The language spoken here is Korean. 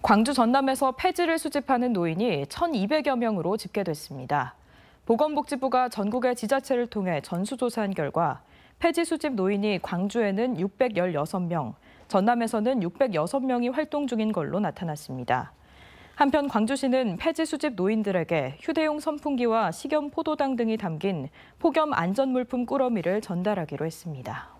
광주 전남에서 폐지를 수집하는 노인이 1,200여 명으로 집계됐습니다. 보건복지부가 전국의 지자체를 통해 전수조사한 결과 폐지 수집 노인이 광주에는 616명, 전남에서는 606명이 활동 중인 걸로 나타났습니다. 한편 광주시는 폐지 수집 노인들에게 휴대용 선풍기와 식염 포도당 등이 담긴 폭염 안전물품 꾸러미를 전달하기로 했습니다.